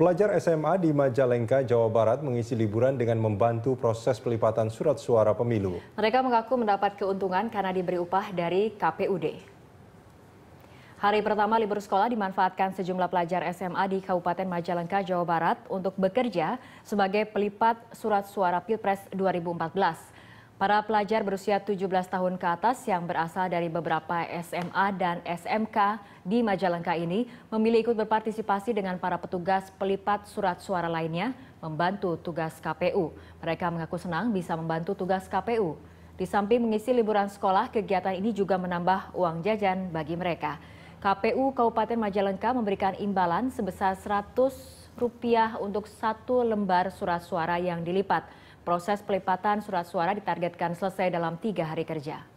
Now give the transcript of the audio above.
Pelajar SMA di Majalengka, Jawa Barat mengisi liburan dengan membantu proses pelipatan surat suara pemilu. Mereka mengaku mendapat keuntungan karena diberi upah dari KPUD. Hari pertama libur sekolah dimanfaatkan sejumlah pelajar SMA di Kabupaten Majalengka, Jawa Barat untuk bekerja sebagai pelipat surat suara Pilpres 2014. Para pelajar berusia 17 tahun ke atas yang berasal dari beberapa SMA dan SMK di Majalengka ini memilih ikut berpartisipasi dengan para petugas pelipat surat suara lainnya membantu tugas KPU. Mereka mengaku senang bisa membantu tugas KPU. Di samping mengisi liburan sekolah, kegiatan ini juga menambah uang jajan bagi mereka. KPU Kabupaten Majalengka memberikan imbalan sebesar 100 rupiah untuk satu lembar surat suara yang dilipat. Proses pelipatan surat suara ditargetkan selesai dalam tiga hari kerja.